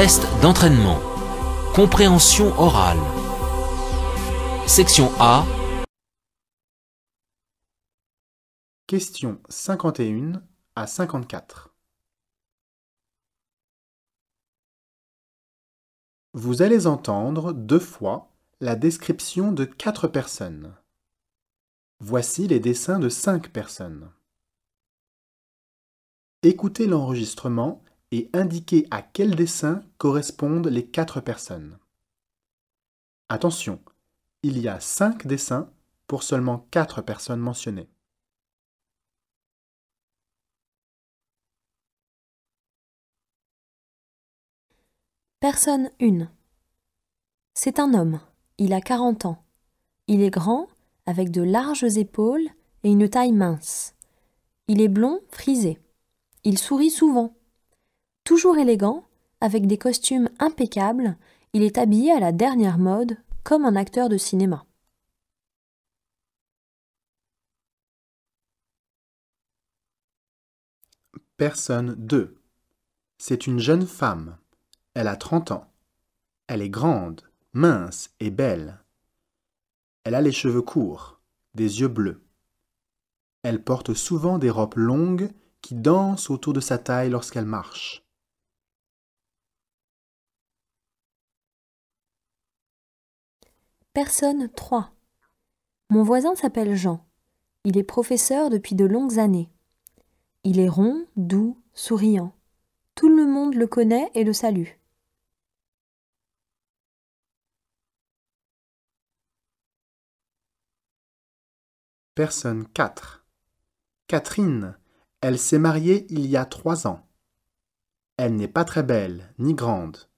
Test d'entraînement. Compréhension orale. Section A. Question 51 à 54. Vous allez entendre deux fois la description de quatre personnes. Voici les dessins de cinq personnes. Écoutez l'enregistrement et indiquer à quel dessin correspondent les quatre personnes. Attention, il y a cinq dessins pour seulement quatre personnes mentionnées. Personne 1. C'est un homme. Il a 40 ans. Il est grand, avec de larges épaules et une taille mince. Il est blond, frisé. Il sourit souvent. Toujours élégant, avec des costumes impeccables, il est habillé à la dernière mode, comme un acteur de cinéma. Personne 2. C'est une jeune femme. Elle a 30 ans. Elle est grande, mince et belle. Elle a les cheveux courts, des yeux bleus. Elle porte souvent des robes longues qui dansent autour de sa taille lorsqu'elle marche. Personne 3. Mon voisin s'appelle Jean. Il est professeur depuis de longues années. Il est rond, doux, souriant. Tout le monde le connaît et le salue. Personne 4. Catherine, elle s'est mariée il y a trois ans. Elle n'est pas très belle, ni grande,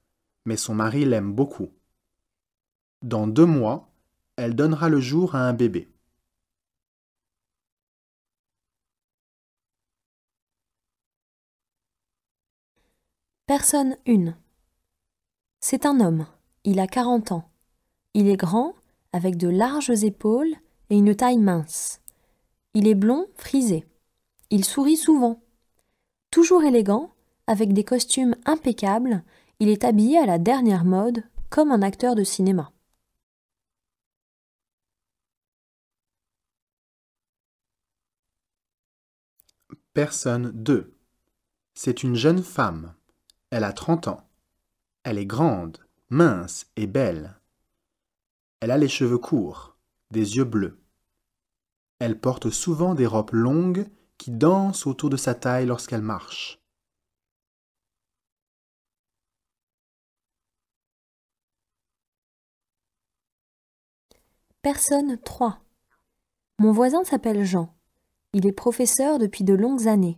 mais son mari l'aime beaucoup. Dans deux mois, elle donnera le jour à un bébé. Personne 1. C'est un homme. Il a 40 ans. Il est grand, avec de larges épaules et une taille mince. Il est blond, frisé. Il sourit souvent. Toujours élégant, avec des costumes impeccables, il est habillé à la dernière mode, comme un acteur de cinéma. Personne 2. C'est une jeune femme. Elle a 30 ans. Elle est grande, mince et belle. Elle a les cheveux courts, des yeux bleus. Elle porte souvent des robes longues qui dansent autour de sa taille lorsqu'elle marche. Personne 3. Mon voisin s'appelle Jean. Il est professeur depuis de longues années.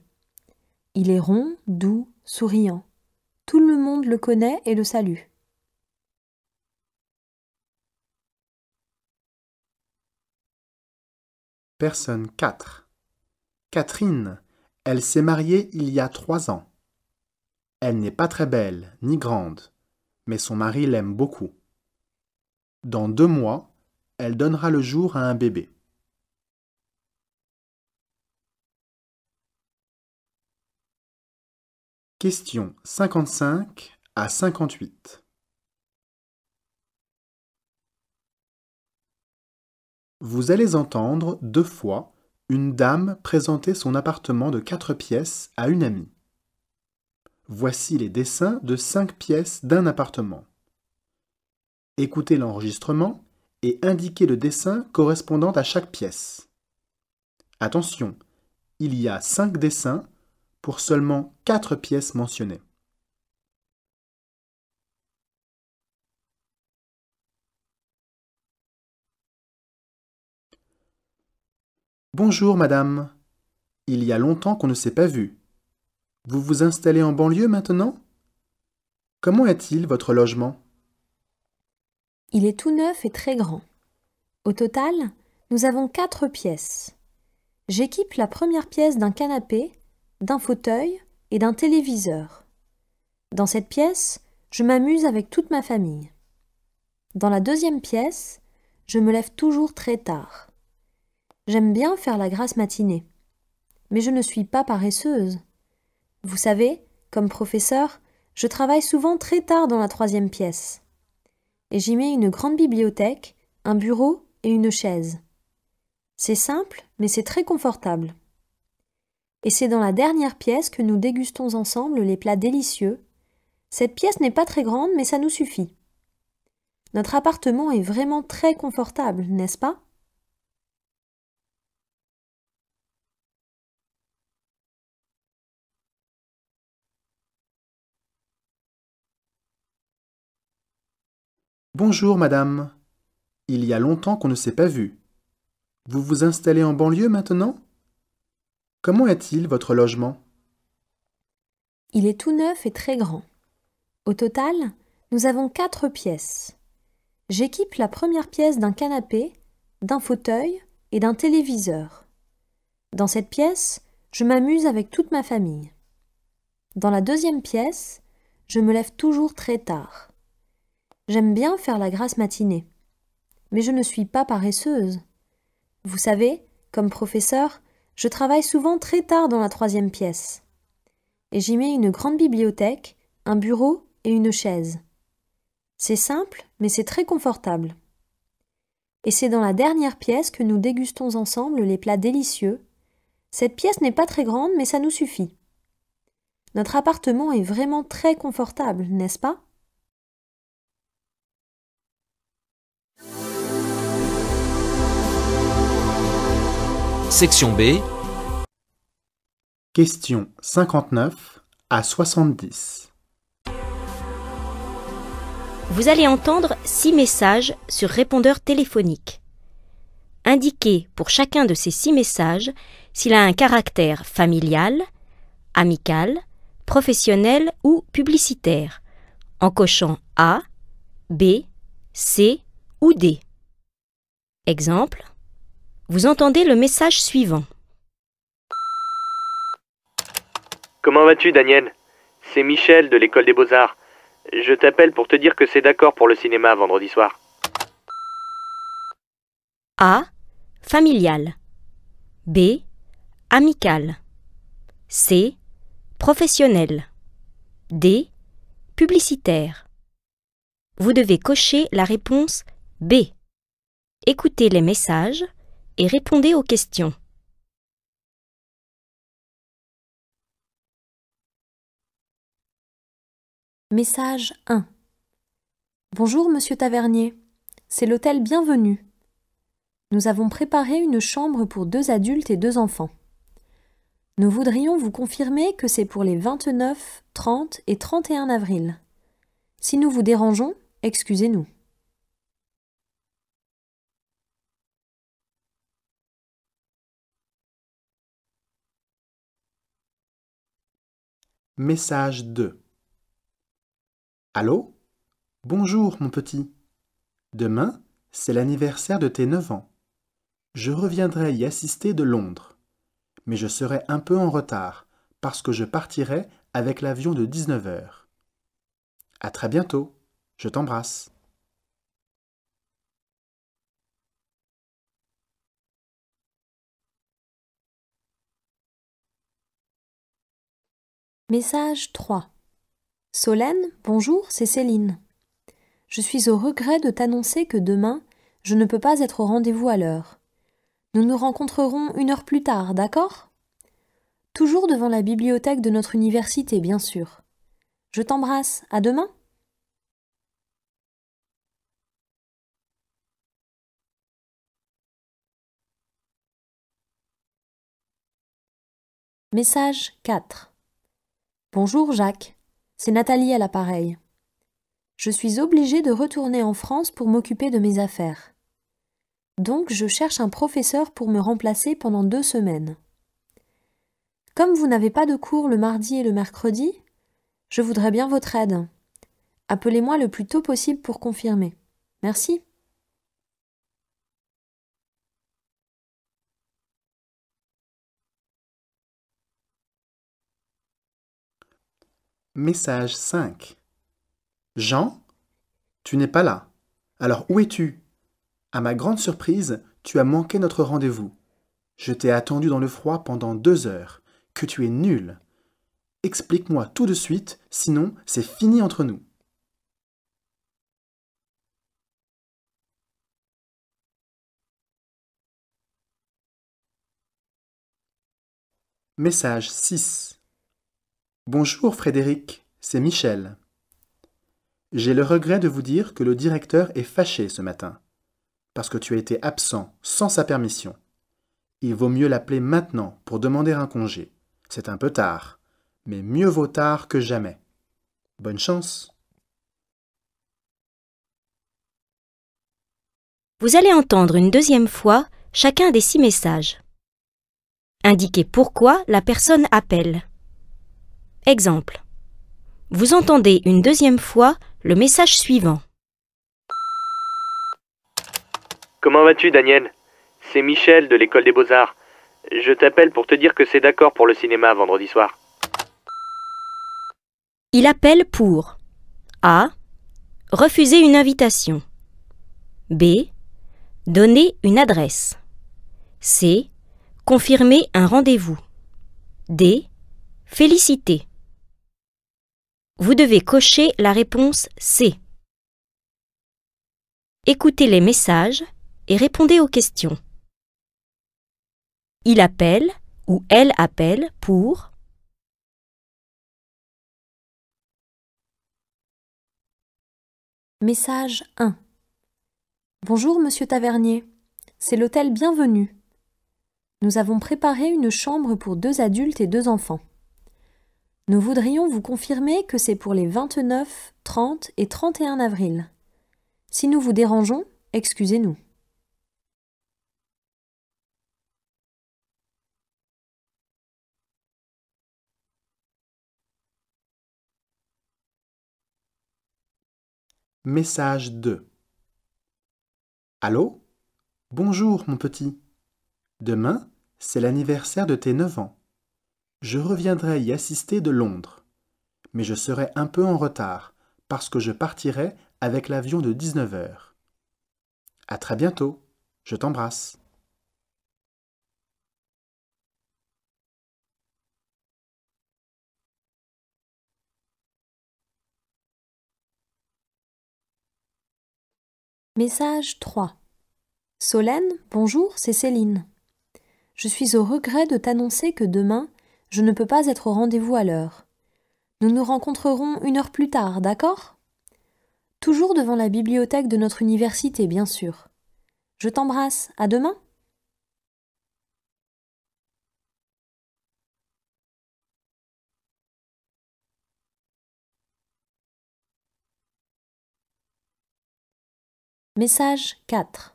Il est rond, doux, souriant. Tout le monde le connaît et le salue. Personne 4. Catherine, elle s'est mariée il y a trois ans. Elle n'est pas très belle, ni grande, mais son mari l'aime beaucoup. Dans deux mois, elle donnera le jour à un bébé. Question 55 à 58. Vous allez entendre deux fois une dame présenter son appartement de quatre pièces à une amie. Voici les dessins de cinq pièces d'un appartement. Écoutez l'enregistrement et indiquez le dessin correspondant à chaque pièce. Attention, il y a cinq dessins pour seulement quatre pièces mentionnées. Bonjour, madame. Il y a longtemps qu'on ne s'est pas vu. Vous vous installez en banlieue maintenant Comment est-il votre logement Il est tout neuf et très grand. Au total, nous avons quatre pièces. J'équipe la première pièce d'un canapé d'un fauteuil et d'un téléviseur. Dans cette pièce, je m'amuse avec toute ma famille. Dans la deuxième pièce, je me lève toujours très tard. J'aime bien faire la grasse matinée. Mais je ne suis pas paresseuse. Vous savez, comme professeur, je travaille souvent très tard dans la troisième pièce. Et j'y mets une grande bibliothèque, un bureau et une chaise. C'est simple, mais c'est très confortable et c'est dans la dernière pièce que nous dégustons ensemble les plats délicieux. Cette pièce n'est pas très grande, mais ça nous suffit. Notre appartement est vraiment très confortable, n'est-ce pas Bonjour, madame. Il y a longtemps qu'on ne s'est pas vu. Vous vous installez en banlieue maintenant Comment est-il votre logement Il est tout neuf et très grand. Au total, nous avons quatre pièces. J'équipe la première pièce d'un canapé, d'un fauteuil et d'un téléviseur. Dans cette pièce, je m'amuse avec toute ma famille. Dans la deuxième pièce, je me lève toujours très tard. J'aime bien faire la grasse matinée. Mais je ne suis pas paresseuse. Vous savez, comme professeur, je travaille souvent très tard dans la troisième pièce. Et j'y mets une grande bibliothèque, un bureau et une chaise. C'est simple, mais c'est très confortable. Et c'est dans la dernière pièce que nous dégustons ensemble les plats délicieux. Cette pièce n'est pas très grande, mais ça nous suffit. Notre appartement est vraiment très confortable, n'est-ce pas Section B. Question 59 à 70. Vous allez entendre six messages sur répondeur téléphonique. Indiquez pour chacun de ces six messages s'il a un caractère familial, amical, professionnel ou publicitaire, en cochant A, B, C ou D. Exemple vous entendez le message suivant. Comment vas-tu, Daniel C'est Michel de l'école des beaux-arts. Je t'appelle pour te dire que c'est d'accord pour le cinéma vendredi soir. A. Familial. B. Amical. C. Professionnel. D. Publicitaire. Vous devez cocher la réponse B. Écoutez les messages et répondez aux questions. Message 1 Bonjour Monsieur Tavernier, c'est l'hôtel Bienvenue. Nous avons préparé une chambre pour deux adultes et deux enfants. Nous voudrions vous confirmer que c'est pour les 29, 30 et 31 avril. Si nous vous dérangeons, excusez-nous. Message 2 Allô Bonjour, mon petit. Demain, c'est l'anniversaire de tes 9 ans. Je reviendrai y assister de Londres. Mais je serai un peu en retard parce que je partirai avec l'avion de 19 heures. À très bientôt. Je t'embrasse. Message 3 Solène, bonjour, c'est Céline. Je suis au regret de t'annoncer que demain, je ne peux pas être au rendez-vous à l'heure. Nous nous rencontrerons une heure plus tard, d'accord Toujours devant la bibliothèque de notre université, bien sûr. Je t'embrasse, à demain Message 4 Bonjour Jacques, c'est Nathalie à l'appareil. Je suis obligée de retourner en France pour m'occuper de mes affaires. Donc je cherche un professeur pour me remplacer pendant deux semaines. Comme vous n'avez pas de cours le mardi et le mercredi, je voudrais bien votre aide. Appelez-moi le plus tôt possible pour confirmer. Merci. Message 5. Jean, tu n'es pas là. Alors où es-tu À ma grande surprise, tu as manqué notre rendez-vous. Je t'ai attendu dans le froid pendant deux heures. Que tu es nul. Explique-moi tout de suite, sinon c'est fini entre nous. Message 6. Bonjour Frédéric, c'est Michel. J'ai le regret de vous dire que le directeur est fâché ce matin, parce que tu as été absent sans sa permission. Il vaut mieux l'appeler maintenant pour demander un congé. C'est un peu tard, mais mieux vaut tard que jamais. Bonne chance. Vous allez entendre une deuxième fois chacun des six messages. Indiquez pourquoi la personne appelle. Exemple. Vous entendez une deuxième fois le message suivant. Comment vas-tu, Daniel C'est Michel de l'école des beaux-arts. Je t'appelle pour te dire que c'est d'accord pour le cinéma vendredi soir. Il appelle pour A. Refuser une invitation. B. Donner une adresse. C. Confirmer un rendez-vous. D. Féliciter. Vous devez cocher la réponse C. Écoutez les messages et répondez aux questions. Il appelle ou elle appelle pour Message 1 Bonjour Monsieur Tavernier, c'est l'hôtel Bienvenue. Nous avons préparé une chambre pour deux adultes et deux enfants. Nous voudrions vous confirmer que c'est pour les 29, 30 et 31 avril. Si nous vous dérangeons, excusez-nous. Message 2 Allô Bonjour, mon petit. Demain, c'est l'anniversaire de tes 9 ans. Je reviendrai y assister de Londres, mais je serai un peu en retard parce que je partirai avec l'avion de 19h. À très bientôt, je t'embrasse. Message 3 Solène, bonjour, c'est Céline. Je suis au regret de t'annoncer que demain, je ne peux pas être au rendez-vous à l'heure. Nous nous rencontrerons une heure plus tard, d'accord Toujours devant la bibliothèque de notre université, bien sûr. Je t'embrasse, à demain Message 4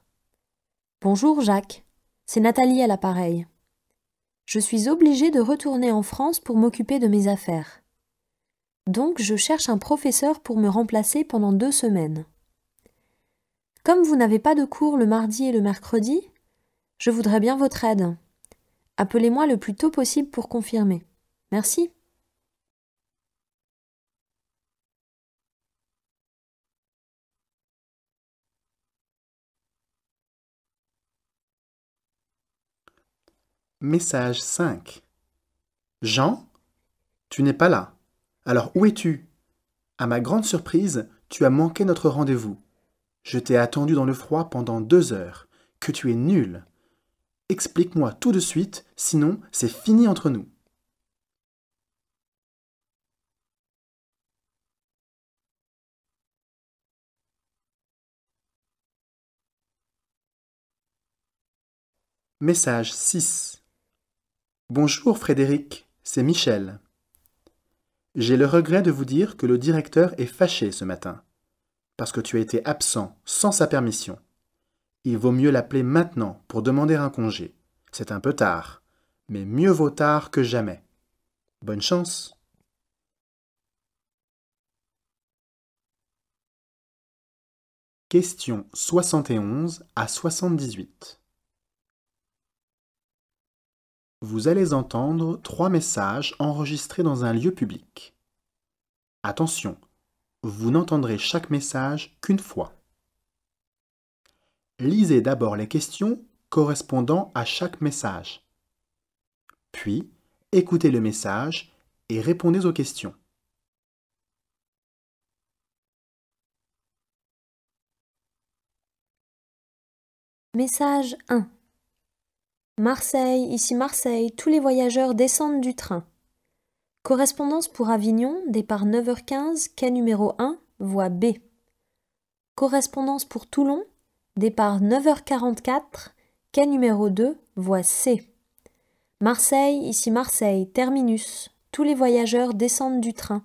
Bonjour Jacques, c'est Nathalie à l'appareil je suis obligée de retourner en France pour m'occuper de mes affaires. Donc je cherche un professeur pour me remplacer pendant deux semaines. Comme vous n'avez pas de cours le mardi et le mercredi, je voudrais bien votre aide. Appelez-moi le plus tôt possible pour confirmer. Merci. Message 5. Jean, tu n'es pas là. Alors où es-tu À ma grande surprise, tu as manqué notre rendez-vous. Je t'ai attendu dans le froid pendant deux heures. Que tu es nul. Explique-moi tout de suite, sinon c'est fini entre nous. Message 6 Bonjour Frédéric, c'est Michel. J'ai le regret de vous dire que le directeur est fâché ce matin, parce que tu as été absent sans sa permission. Il vaut mieux l'appeler maintenant pour demander un congé. C'est un peu tard, mais mieux vaut tard que jamais. Bonne chance. Question 71 à 78. Vous allez entendre trois messages enregistrés dans un lieu public. Attention, vous n'entendrez chaque message qu'une fois. Lisez d'abord les questions correspondant à chaque message. Puis, écoutez le message et répondez aux questions. Message 1 Marseille, ici Marseille, tous les voyageurs descendent du train. Correspondance pour Avignon, départ 9h15, quai numéro 1, voie B. Correspondance pour Toulon, départ 9h44, quai numéro 2, voie C. Marseille, ici Marseille, terminus, tous les voyageurs descendent du train.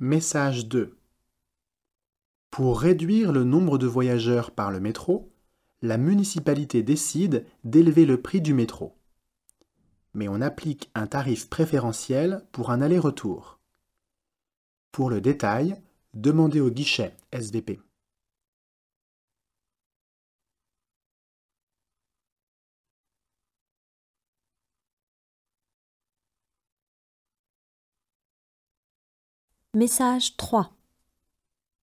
Message 2 pour réduire le nombre de voyageurs par le métro, la municipalité décide d'élever le prix du métro. Mais on applique un tarif préférentiel pour un aller-retour. Pour le détail, demandez au guichet SVP. Message 3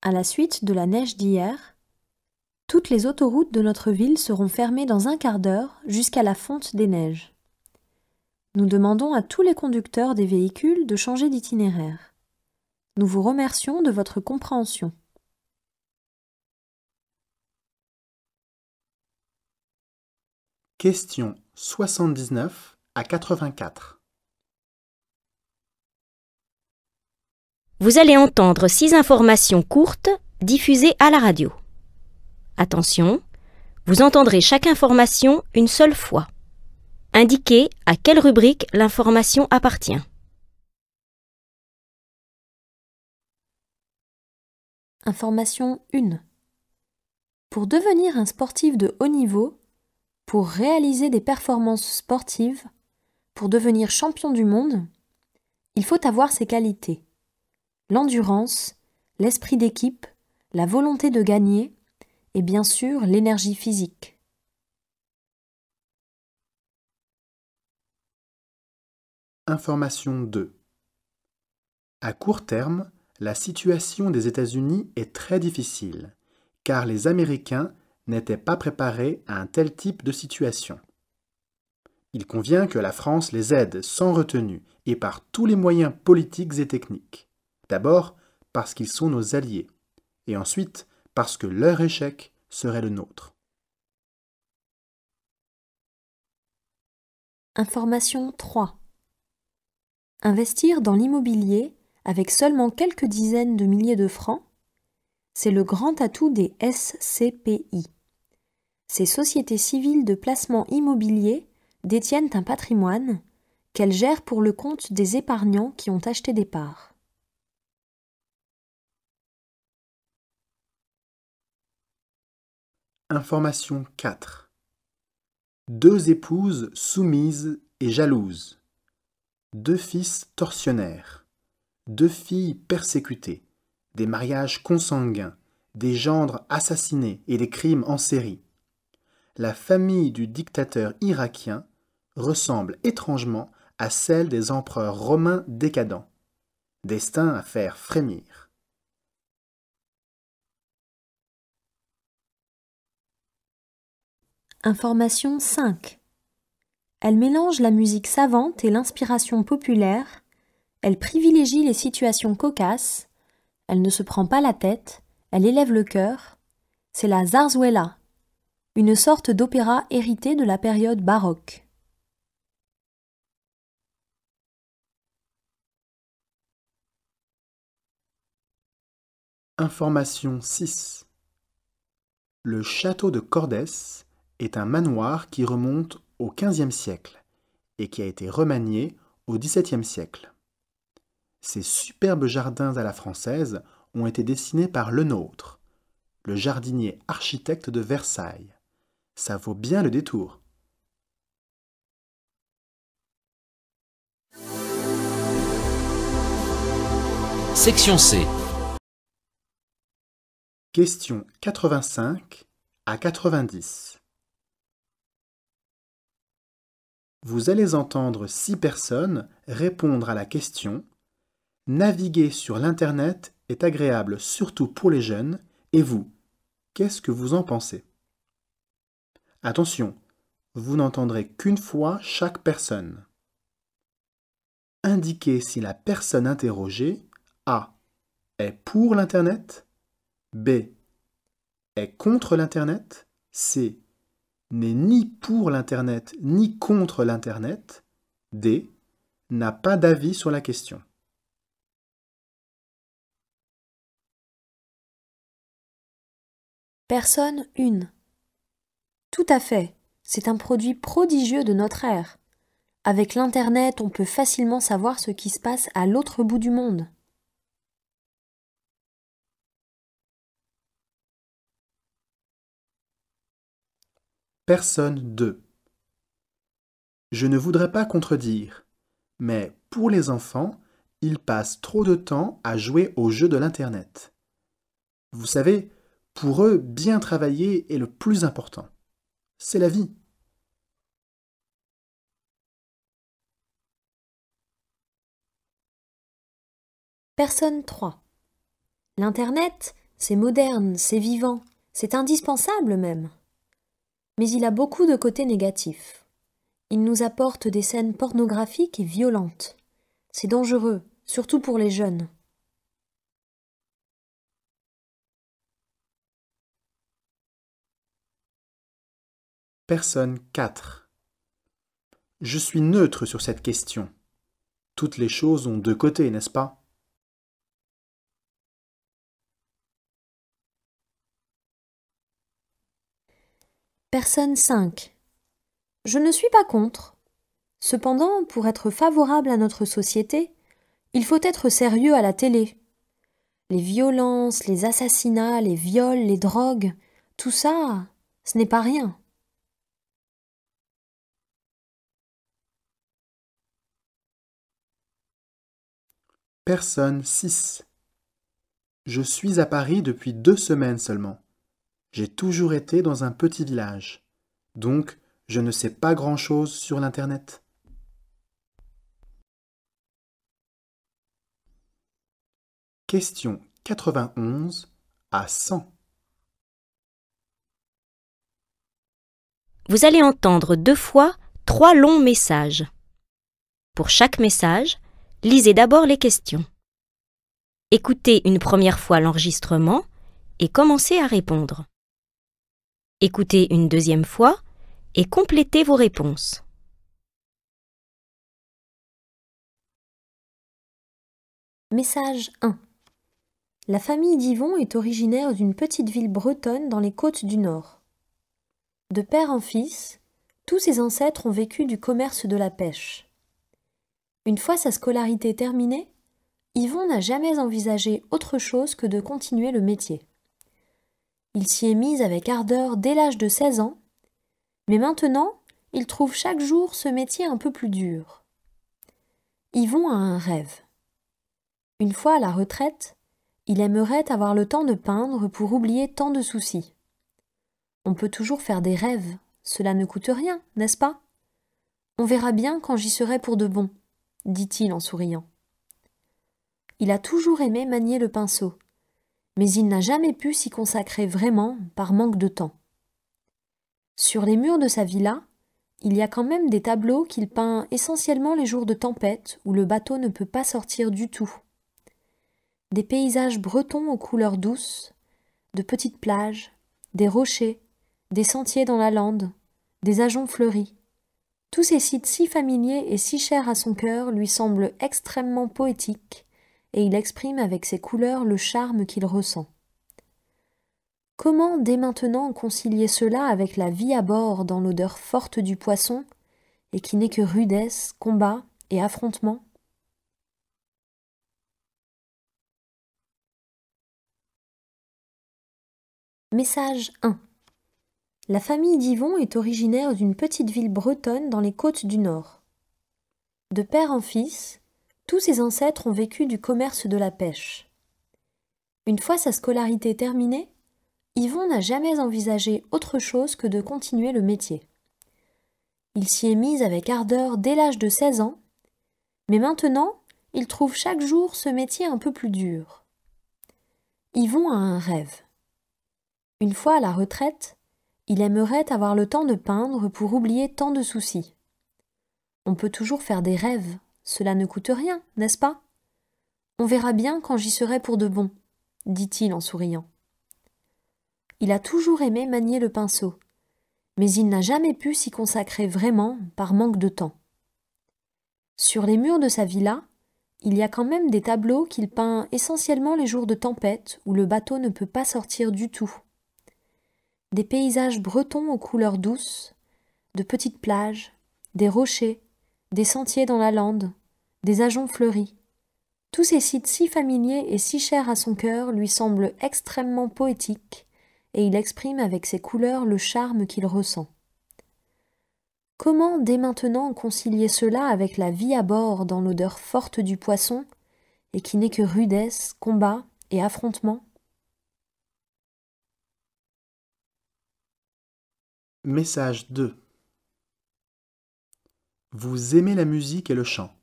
à la suite de la neige d'hier, toutes les autoroutes de notre ville seront fermées dans un quart d'heure jusqu'à la fonte des neiges. Nous demandons à tous les conducteurs des véhicules de changer d'itinéraire. Nous vous remercions de votre compréhension. Question 79 à 84 Vous allez entendre six informations courtes diffusées à la radio. Attention, vous entendrez chaque information une seule fois. Indiquez à quelle rubrique l'information appartient. Information 1. Pour devenir un sportif de haut niveau, pour réaliser des performances sportives, pour devenir champion du monde, il faut avoir ces qualités l'endurance, l'esprit d'équipe, la volonté de gagner et bien sûr l'énergie physique. Information 2. À court terme, la situation des États-Unis est très difficile, car les Américains n'étaient pas préparés à un tel type de situation. Il convient que la France les aide sans retenue et par tous les moyens politiques et techniques. D'abord parce qu'ils sont nos alliés, et ensuite parce que leur échec serait le nôtre. Information 3. Investir dans l'immobilier avec seulement quelques dizaines de milliers de francs, c'est le grand atout des SCPI. Ces sociétés civiles de placement immobilier détiennent un patrimoine qu'elles gèrent pour le compte des épargnants qui ont acheté des parts. Information 4. Deux épouses soumises et jalouses. Deux fils tortionnaires. Deux filles persécutées. Des mariages consanguins. Des gendres assassinés et des crimes en série. La famille du dictateur irakien ressemble étrangement à celle des empereurs romains décadents. Destin à faire frémir. Information 5. Elle mélange la musique savante et l'inspiration populaire, elle privilégie les situations cocasses, elle ne se prend pas la tête, elle élève le cœur. C'est la zarzuela, une sorte d'opéra hérité de la période baroque. Information 6 Le château de Cordès est un manoir qui remonte au XVe siècle et qui a été remanié au XVIIe siècle. Ces superbes jardins à la française ont été dessinés par le nôtre, le jardinier architecte de Versailles. Ça vaut bien le détour. Section C. Question 85 à 90. vous allez entendre six personnes répondre à la question Naviguer sur l'Internet est agréable surtout pour les jeunes, et vous, qu'est-ce que vous en pensez Attention, vous n'entendrez qu'une fois chaque personne. Indiquez si la personne interrogée A est pour l'Internet, B est contre l'Internet, C n'est ni pour l'Internet ni contre l'Internet, D n'a pas d'avis sur la question. Personne 1. Tout à fait, c'est un produit prodigieux de notre ère. Avec l'Internet, on peut facilement savoir ce qui se passe à l'autre bout du monde. personne 2. Je ne voudrais pas contredire, mais pour les enfants, ils passent trop de temps à jouer aux jeux de l'Internet. Vous savez, pour eux, bien travailler est le plus important. C'est la vie. Personne 3. L'Internet, c'est moderne, c'est vivant, c'est indispensable même mais il a beaucoup de côtés négatifs. Il nous apporte des scènes pornographiques et violentes. C'est dangereux, surtout pour les jeunes. Personne 4. Je suis neutre sur cette question. Toutes les choses ont deux côtés, n'est-ce pas Personne 5. Je ne suis pas contre. Cependant, pour être favorable à notre société, il faut être sérieux à la télé. Les violences, les assassinats, les viols, les drogues, tout ça, ce n'est pas rien. Personne 6. Je suis à Paris depuis deux semaines seulement. J'ai toujours été dans un petit village, donc je ne sais pas grand-chose sur l'Internet. Question 91 à 100. Vous allez entendre deux fois trois longs messages. Pour chaque message, lisez d'abord les questions. Écoutez une première fois l'enregistrement et commencez à répondre. Écoutez une deuxième fois et complétez vos réponses. Message 1. La famille d'Yvon est originaire d'une petite ville bretonne dans les côtes du Nord. De père en fils, tous ses ancêtres ont vécu du commerce de la pêche. Une fois sa scolarité terminée, Yvon n'a jamais envisagé autre chose que de continuer le métier. Il s'y est mis avec ardeur dès l'âge de 16 ans, mais maintenant, il trouve chaque jour ce métier un peu plus dur. Yvon a un rêve. Une fois à la retraite, il aimerait avoir le temps de peindre pour oublier tant de soucis. On peut toujours faire des rêves, cela ne coûte rien, n'est-ce pas On verra bien quand j'y serai pour de bon, dit-il en souriant. Il a toujours aimé manier le pinceau mais il n'a jamais pu s'y consacrer vraiment par manque de temps. Sur les murs de sa villa, il y a quand même des tableaux qu'il peint essentiellement les jours de tempête où le bateau ne peut pas sortir du tout. Des paysages bretons aux couleurs douces, de petites plages, des rochers, des sentiers dans la lande, des ajoncs fleuris. Tous ces sites si familiers et si chers à son cœur lui semblent extrêmement poétiques et il exprime avec ses couleurs le charme qu'il ressent. Comment dès maintenant concilier cela avec la vie à bord dans l'odeur forte du poisson, et qui n'est que rudesse, combat et affrontement Message 1 La famille d'Yvon est originaire d'une petite ville bretonne dans les côtes du Nord. De père en fils, tous ses ancêtres ont vécu du commerce de la pêche. Une fois sa scolarité terminée, Yvon n'a jamais envisagé autre chose que de continuer le métier. Il s'y est mis avec ardeur dès l'âge de 16 ans, mais maintenant, il trouve chaque jour ce métier un peu plus dur. Yvon a un rêve. Une fois à la retraite, il aimerait avoir le temps de peindre pour oublier tant de soucis. On peut toujours faire des rêves. Cela ne coûte rien, n'est-ce pas On verra bien quand j'y serai pour de bon, dit-il en souriant. Il a toujours aimé manier le pinceau, mais il n'a jamais pu s'y consacrer vraiment par manque de temps. Sur les murs de sa villa, il y a quand même des tableaux qu'il peint essentiellement les jours de tempête où le bateau ne peut pas sortir du tout. Des paysages bretons aux couleurs douces, de petites plages, des rochers, des sentiers dans la lande, des ajoncs fleuris. Tous ces sites si familiers et si chers à son cœur lui semblent extrêmement poétiques, et il exprime avec ses couleurs le charme qu'il ressent. Comment dès maintenant concilier cela avec la vie à bord dans l'odeur forte du poisson, et qui n'est que rudesse, combat et affrontement Message 2 vous aimez la musique et le chant.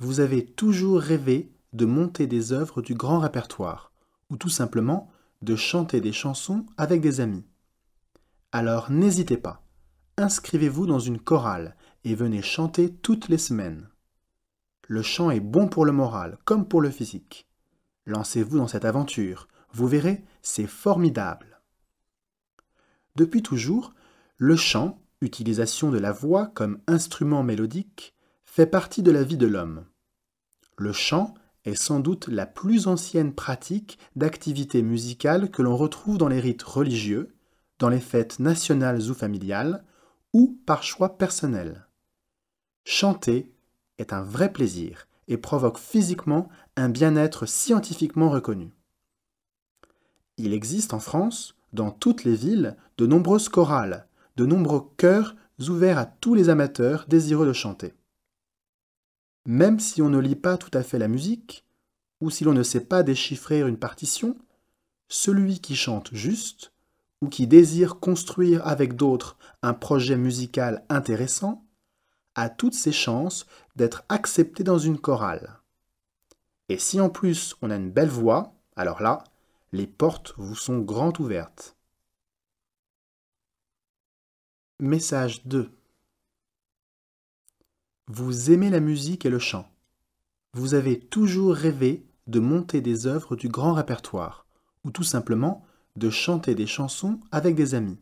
Vous avez toujours rêvé de monter des œuvres du grand répertoire, ou tout simplement de chanter des chansons avec des amis. Alors n'hésitez pas, inscrivez-vous dans une chorale et venez chanter toutes les semaines. Le chant est bon pour le moral comme pour le physique. Lancez-vous dans cette aventure, vous verrez, c'est formidable. Depuis toujours, le chant utilisation de la voix comme instrument mélodique, fait partie de la vie de l'homme. Le chant est sans doute la plus ancienne pratique d'activité musicale que l'on retrouve dans les rites religieux, dans les fêtes nationales ou familiales, ou par choix personnel. Chanter est un vrai plaisir et provoque physiquement un bien-être scientifiquement reconnu. Il existe en France, dans toutes les villes, de nombreuses chorales, de nombreux chœurs ouverts à tous les amateurs désireux de chanter. Même si on ne lit pas tout à fait la musique, ou si l'on ne sait pas déchiffrer une partition, celui qui chante juste, ou qui désire construire avec d'autres un projet musical intéressant, a toutes ses chances d'être accepté dans une chorale. Et si en plus on a une belle voix, alors là, les portes vous sont grand ouvertes. Message 2 Vous aimez la musique et le chant. Vous avez toujours rêvé de monter des œuvres du grand répertoire, ou tout simplement de chanter des chansons avec des amis.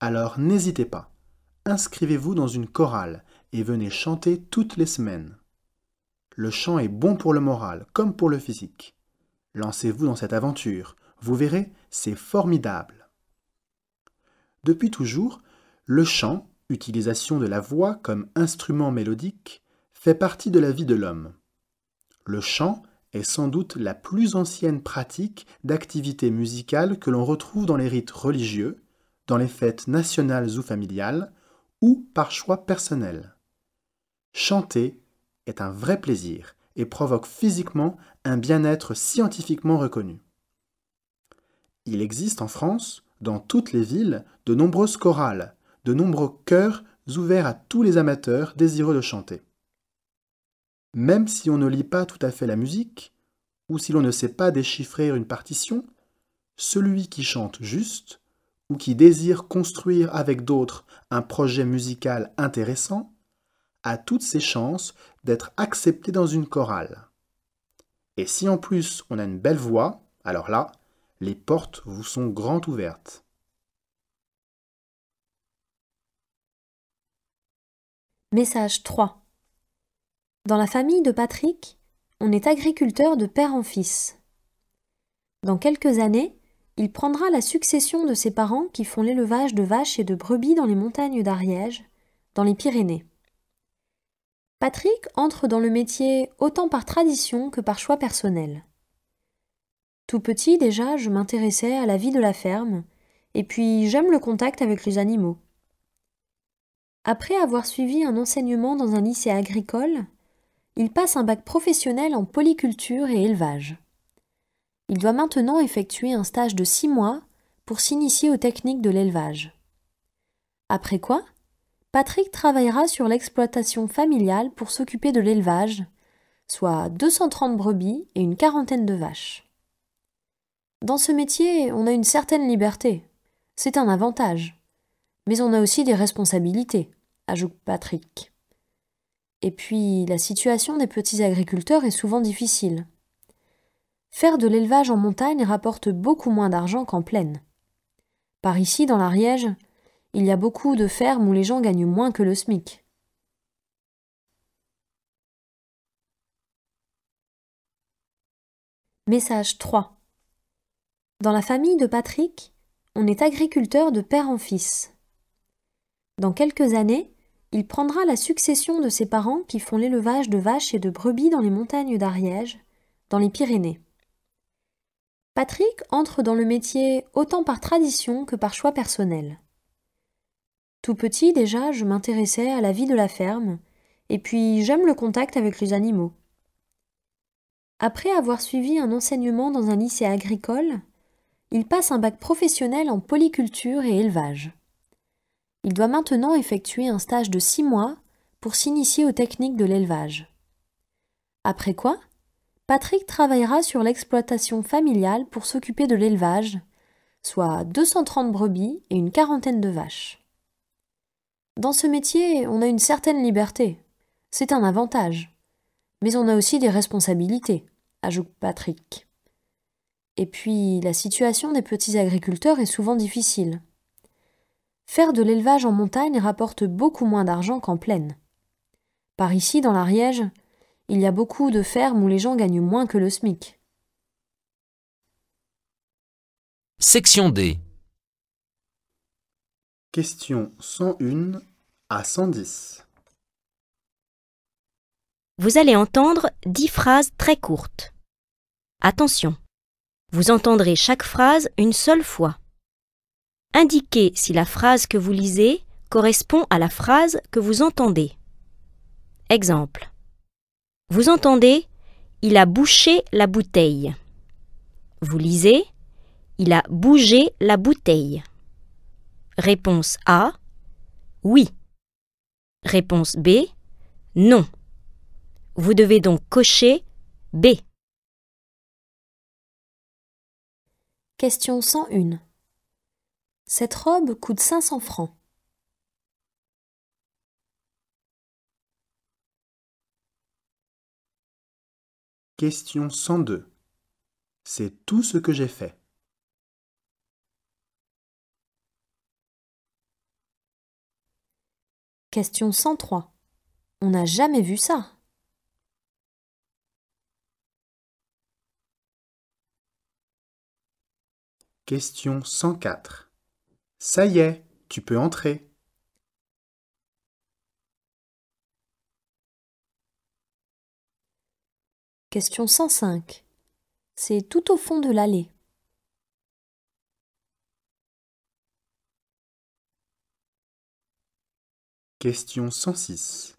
Alors n'hésitez pas, inscrivez-vous dans une chorale et venez chanter toutes les semaines. Le chant est bon pour le moral comme pour le physique. Lancez-vous dans cette aventure, vous verrez, c'est formidable. Depuis toujours, le chant, utilisation de la voix comme instrument mélodique, fait partie de la vie de l'homme. Le chant est sans doute la plus ancienne pratique d'activité musicale que l'on retrouve dans les rites religieux, dans les fêtes nationales ou familiales, ou par choix personnel. Chanter est un vrai plaisir et provoque physiquement un bien-être scientifiquement reconnu. Il existe en France, dans toutes les villes, de nombreuses chorales, de nombreux chœurs ouverts à tous les amateurs désireux de chanter. Même si on ne lit pas tout à fait la musique, ou si l'on ne sait pas déchiffrer une partition, celui qui chante juste, ou qui désire construire avec d'autres un projet musical intéressant, a toutes ses chances d'être accepté dans une chorale. Et si en plus on a une belle voix, alors là, les portes vous sont grand ouvertes. Message 3 Dans la famille de Patrick, on est agriculteur de père en fils. Dans quelques années, il prendra la succession de ses parents qui font l'élevage de vaches et de brebis dans les montagnes d'Ariège, dans les Pyrénées. Patrick entre dans le métier autant par tradition que par choix personnel. Tout petit déjà, je m'intéressais à la vie de la ferme, et puis j'aime le contact avec les animaux. Après avoir suivi un enseignement dans un lycée agricole, il passe un bac professionnel en polyculture et élevage. Il doit maintenant effectuer un stage de six mois pour s'initier aux techniques de l'élevage. Après quoi, Patrick travaillera sur l'exploitation familiale pour s'occuper de l'élevage, soit 230 brebis et une quarantaine de vaches. Dans ce métier, on a une certaine liberté. C'est un avantage. Mais on a aussi des responsabilités ajoute Patrick. Et puis, la situation des petits agriculteurs est souvent difficile. Faire de l'élevage en montagne rapporte beaucoup moins d'argent qu'en plaine. Par ici, dans l'Ariège, il y a beaucoup de fermes où les gens gagnent moins que le SMIC. Message 3 Dans la famille de Patrick, on est agriculteur de père en fils. Dans quelques années, il prendra la succession de ses parents qui font l'élevage de vaches et de brebis dans les montagnes d'Ariège, dans les Pyrénées. Patrick entre dans le métier autant par tradition que par choix personnel. Tout petit déjà, je m'intéressais à la vie de la ferme, et puis j'aime le contact avec les animaux. Après avoir suivi un enseignement dans un lycée agricole, il passe un bac professionnel en polyculture et élevage. Il doit maintenant effectuer un stage de six mois pour s'initier aux techniques de l'élevage. Après quoi, Patrick travaillera sur l'exploitation familiale pour s'occuper de l'élevage, soit 230 brebis et une quarantaine de vaches. Dans ce métier, on a une certaine liberté. C'est un avantage. Mais on a aussi des responsabilités, ajoute Patrick. Et puis, la situation des petits agriculteurs est souvent difficile faire de l'élevage en montagne rapporte beaucoup moins d'argent qu'en plaine. Par ici, dans l'Ariège, il y a beaucoup de fermes où les gens gagnent moins que le SMIC. Section D. Question 101 à 110. Vous allez entendre dix phrases très courtes. Attention, vous entendrez chaque phrase une seule fois. Indiquez si la phrase que vous lisez correspond à la phrase que vous entendez. Exemple. Vous entendez Il a bouché la bouteille. Vous lisez Il a bougé la bouteille. Réponse A. Oui. Réponse B. Non. Vous devez donc cocher B. Question 101. Cette robe coûte 500 francs. Question 102. C'est tout ce que j'ai fait. Question 103. On n'a jamais vu ça. Question 104. Ça y est, tu peux entrer. Question 105. C'est tout au fond de l'allée. Question 106.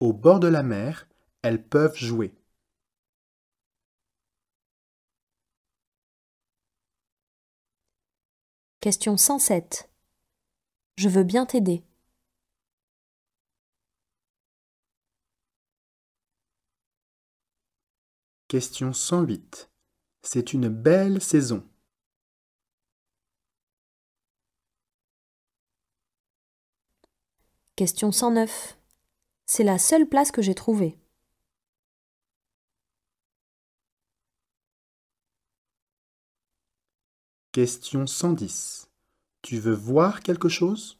Au bord de la mer, elles peuvent jouer. Question 107. Je veux bien t'aider. Question 108. C'est une belle saison. Question 109. C'est la seule place que j'ai trouvée. Question 110. Tu veux voir quelque chose